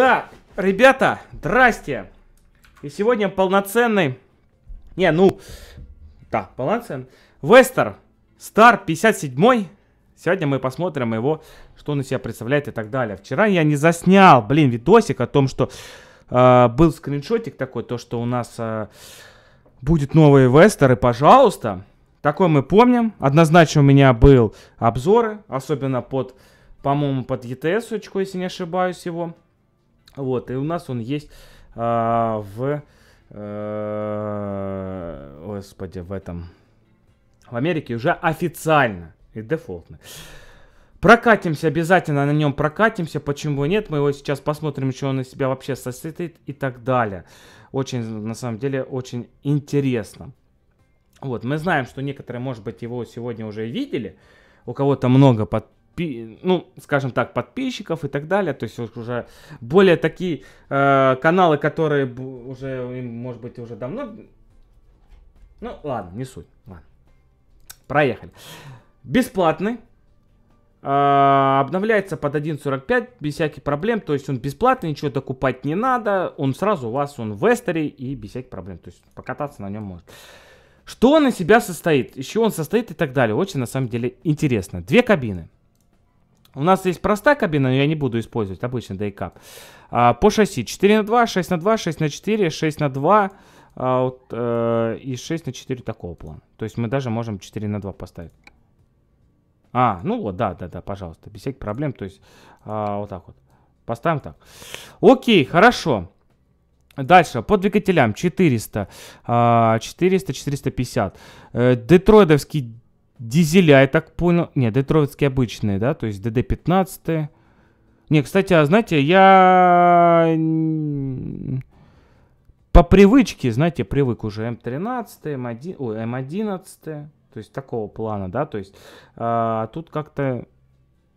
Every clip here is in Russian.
Так, ребята, здрасте. И сегодня полноценный... Не, ну... Да, полноценный. Вестер Стар 57 Сегодня мы посмотрим его, что он из себя представляет и так далее. Вчера я не заснял, блин, видосик о том, что... Э, был скриншотик такой, то, что у нас э, будет новые Вестеры, пожалуйста. Такой мы помним. Однозначно у меня был обзоры, особенно под, по-моему, под ETS-очку, если не ошибаюсь его. Вот, и у нас он есть а, в... А, господи, в этом... В Америке уже официально и дефолтно. Прокатимся, обязательно на нем прокатимся. Почему нет? Мы его сейчас посмотрим, что он из себя вообще состоит и так далее. Очень, на самом деле, очень интересно. Вот, мы знаем, что некоторые, может быть, его сегодня уже видели. У кого-то много под ну, скажем так, подписчиков и так далее. То есть уже более такие э, каналы, которые уже, может быть, уже давно... Ну, ладно, не суть. Ладно. Проехали. Бесплатный. Э, обновляется под 1.45 без всяких проблем. То есть он бесплатный, ничего докупать не надо. Он сразу у вас, он в эстере и без всяких проблем. То есть покататься на нем можно. Что он из себя состоит, из чего он состоит и так далее. Очень, на самом деле, интересно. Две кабины. У нас есть простая кабина, но я не буду использовать обычный дайкап. А, по шасси 4 на 2, 6 на 2, 6 на 4, 6 на 2 а, вот, а, и 6 на 4 такого плана. То есть мы даже можем 4 на 2 поставить. А, ну вот, да, да, да, пожалуйста, без всяких проблем. То есть а, вот так вот. Поставим так. Окей, хорошо. Дальше, по двигателям 400, 400, 450. Детройдовский Дизеля, я так понял. нет, детройтские обычные, да? То есть ДД-15. Не, кстати, а знаете, я... По привычке, знаете, привык уже М13, эм М1, эм ой, М11. Эм то есть такого плана, да? То есть а, тут как-то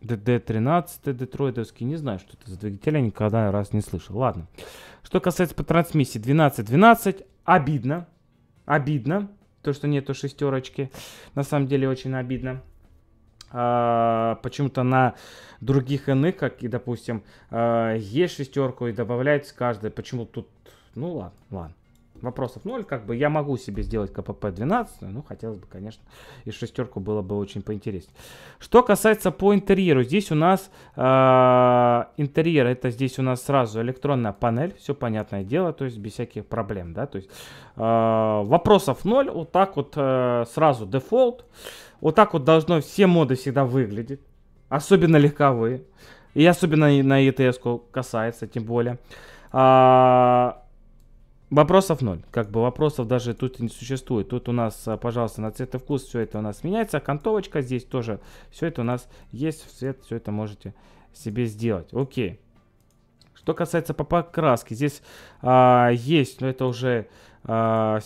ДД-13, детроидовский, не знаю, что это за двигатель, я никогда раз не слышал. Ладно. Что касается по трансмиссии, 12-12, обидно, обидно. То, что нету шестерочки, на самом деле очень обидно. А, почему-то на других иных, как и, допустим, а, есть шестерку и добавляется каждая. Почему тут... Ну ладно, ладно вопросов ноль, как бы я могу себе сделать КПП 12, ну, хотелось бы, конечно, и шестерку было бы очень поинтереснее. Что касается по интерьеру, здесь у нас э, интерьер, это здесь у нас сразу электронная панель, все понятное дело, то есть без всяких проблем, да, то есть э, вопросов ноль, вот так вот э, сразу дефолт, вот так вот должно все моды всегда выглядеть, особенно легковые, и особенно на ETS касается, тем более. А, Вопросов ноль. Как бы вопросов даже тут не существует. Тут у нас, а, пожалуйста, на цвет и вкус все это у нас меняется. Окантовочка здесь тоже. Все это у нас есть. В цвет все это можете себе сделать. Окей. Что касается по покраске. Здесь а, есть, но это уже... А,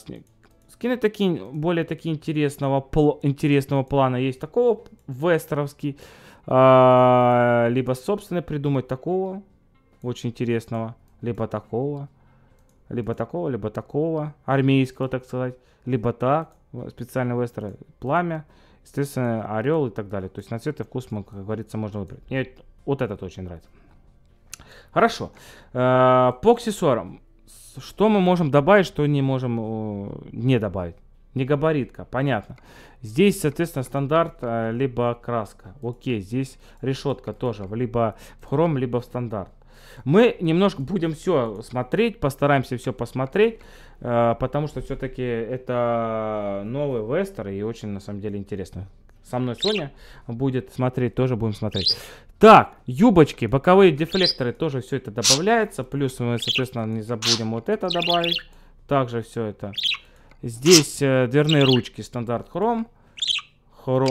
скины такие, более такие интересного, пл, интересного плана. Есть такого вестеровский. А, либо собственно придумать такого. Очень интересного. Либо такого либо такого, либо такого, армейского, так сказать, либо так, специального эстера, пламя, естественно, орел и так далее. То есть на цвет и вкус, как говорится, можно выбрать. Мне вот этот очень нравится. Хорошо. Э, по аксессуарам. Что мы можем добавить, что не можем э, не добавить? Не габаритка, понятно. Здесь, соответственно, стандарт, э, либо краска. Окей, здесь решетка тоже, либо в хром, либо в стандарт. Мы немножко будем все смотреть, постараемся все посмотреть, э, потому что все-таки это новый вестер и очень, на самом деле, интересно. Со мной Соня будет смотреть, тоже будем смотреть. Так, юбочки, боковые дефлекторы, тоже все это добавляется. Плюс мы, соответственно, не забудем вот это добавить. Также все это. Здесь э, дверные ручки, стандарт хром. Хоро,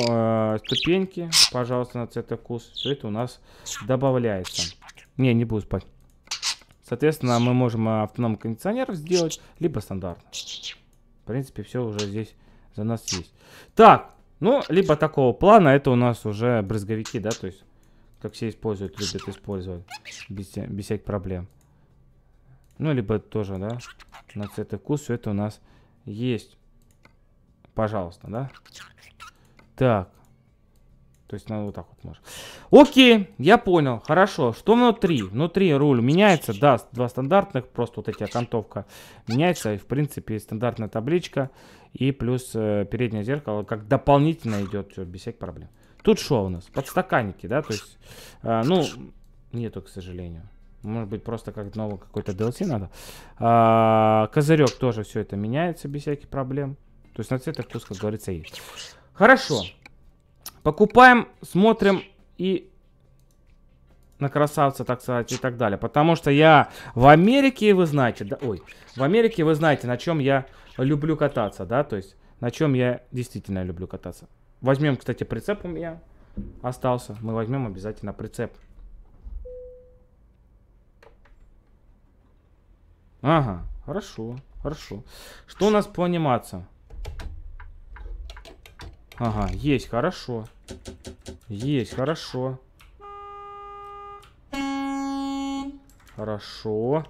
э, ступеньки, пожалуйста, на цвет вкус. Все это у нас добавляется. Не, не буду спать. Соответственно, мы можем а, автономный кондиционер сделать, либо стандартно. В принципе, все уже здесь за нас есть. Так, ну, либо такого плана, это у нас уже брызговики, да, то есть, как все используют, любят использовать, без, без всяких проблем. Ну, либо тоже, да, на цвет и вкус, все это у нас есть. Пожалуйста, да. Так, то есть надо вот так вот можешь. Окей, я понял. Хорошо. Что внутри? Внутри руль меняется. Да, два стандартных. Просто вот эти окантовка меняется. И, в принципе, стандартная табличка. И плюс э, переднее зеркало как дополнительно идет. Все, без всяких проблем. Тут что у нас? Подстаканники, да? То есть, э, ну, нету, к сожалению. Может быть, просто как новый какой-то DLC надо. А, козырек тоже все это меняется без всяких проблем. То есть на цветах туз, как говорится, есть. Хорошо. Покупаем, смотрим и на красавца, так сказать, и так далее. Потому что я в Америке, вы знаете, да, ой, в Америке вы знаете, на чем я люблю кататься, да, то есть на чем я действительно люблю кататься. Возьмем, кстати, прицеп у меня остался. Мы возьмем обязательно прицеп. Ага, хорошо, хорошо. Что у нас по анимациям? Ага, есть, хорошо. Есть, хорошо. Хорошо.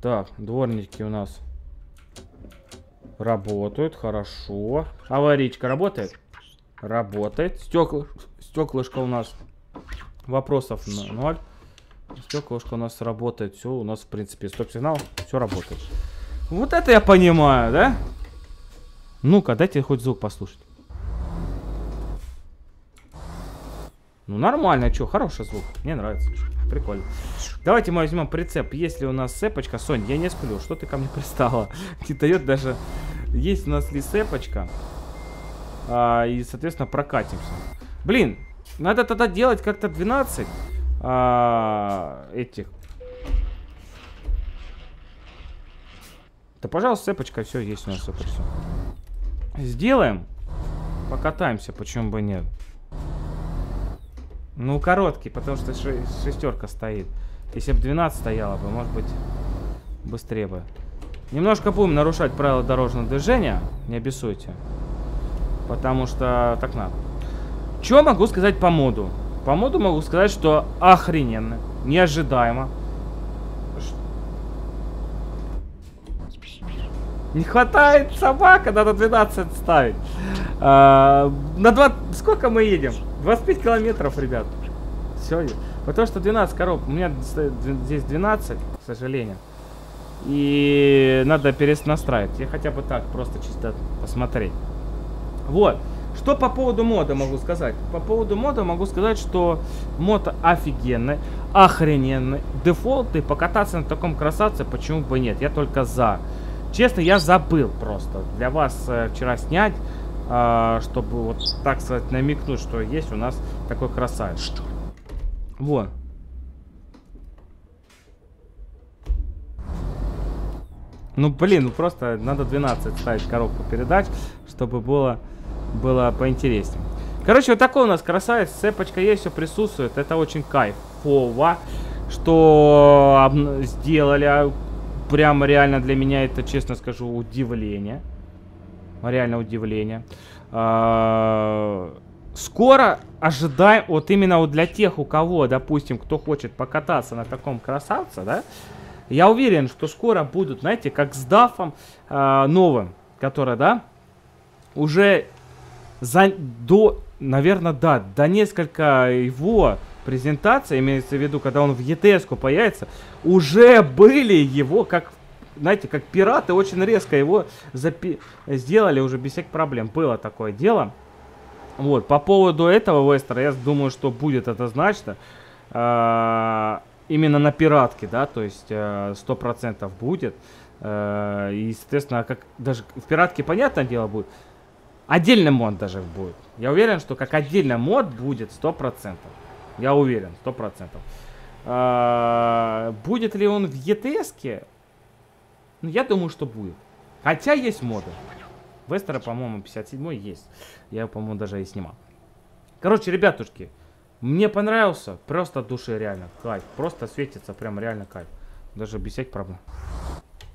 Так, дворники у нас работают, хорошо. Аваричка работает? Работает. Стекла, стеклышко у нас вопросов на ноль. Стеклышко у нас работает, все, у нас в принципе стоп-сигнал, все работает. Вот это я понимаю, да? Ну-ка, дайте хоть звук послушать. Ну, нормально, что, хороший звук. Мне нравится. Прикольно. Давайте мы возьмем прицеп. Есть ли у нас сепочка? Сонь, я не сплю. Что ты ко мне пристала? Не дает даже... Есть у нас ли сепочка? А, и, соответственно, прокатимся. Блин, надо тогда делать как-то 12 а, этих. Да, пожалуйста, сепочка. Все, есть у нас все. Сделаем. Покатаемся, почему бы нет. Ну, короткий, потому что шестерка стоит. Если бы 12 стояла бы, может быть, быстрее бы. Немножко будем нарушать правила дорожного движения, не обессуйте. Потому что так надо. Чего могу сказать по моду? По моду могу сказать, что охрененно, неожидаемо. Не хватает собака, надо 12 ставить. А, на 20... Сколько мы едем? 25 километров, ребят. Все. Потому что 12 короб. У меня здесь 12, к сожалению. И надо перенастраивать. Я хотя бы так, просто чисто посмотреть. Вот. Что по поводу мода могу сказать? По поводу мода могу сказать, что мод офигенный, охрененный. Дефолт и покататься на таком красавце почему бы нет? Я только за. Честно, я забыл просто для вас э, вчера снять. А, чтобы вот так сказать намекнуть, что есть у нас такой красавец. Что? Вот. Ну, блин, ну просто надо 12 ставить коробку передач, чтобы было, было поинтереснее. Короче, вот такой у нас красавец. Цепочка есть, все присутствует. Это очень кайфово, что сделали. А прямо реально для меня это, честно скажу, удивление. Реально удивление. А, скоро ожидаем, вот именно вот для тех, у кого, допустим, кто хочет покататься на таком красавце, да, я уверен, что скоро будут, знаете, как с дафом э, новым, который, да, уже за, до, наверное, да, до несколько его презентаций, имеется в виду, когда он в ets появится, уже были его как знаете, как пираты очень резко его запи сделали уже без всяких проблем. Было такое дело. Вот, по поводу этого Вестера, я думаю, что будет однозначно. Э, именно на пиратке, да, то есть э, а, 100% будет. Э, и, естественно, как даже в пиратке, понятное дело, будет. Отдельный мод даже будет. Я уверен, что как отдельный мод будет 100%. Я уверен, 100%. Э, будет ли он в ets -ке? Ну, я думаю, что будет. Хотя есть моды. Вестера, по-моему, 57-й есть. Я по-моему, даже и снимал. Короче, ребятушки, мне понравился. Просто от души реально кайф. Просто светится прям реально кайф. Даже без всяких проблем.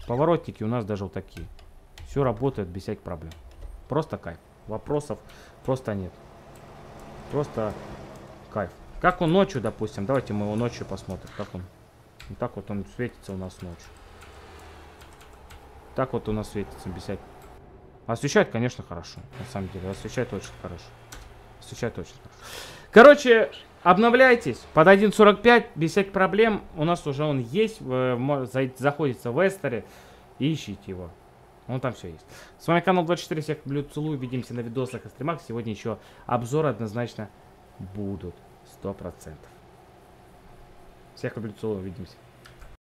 Поворотники у нас даже вот такие. Все работает без всяких проблем. Просто кайф. Вопросов просто нет. Просто кайф. Как он ночью, допустим. Давайте мы его ночью посмотрим. Как он. Вот так вот он светится у нас ночью. Так вот у нас светится без всяких. Освещает, конечно, хорошо. На самом деле, освещает очень хорошо. Освещает очень хорошо. Короче, обновляйтесь. Под 1.45, без всяких проблем. У нас уже он есть. Вы Заходится в Эстере. И ищите его. Он там все есть. С вами канал 24. Всех люблю, целую. Увидимся на видосах и стримах. Сегодня еще обзоры однозначно будут. 100%. Всех люблю, целую. Увидимся.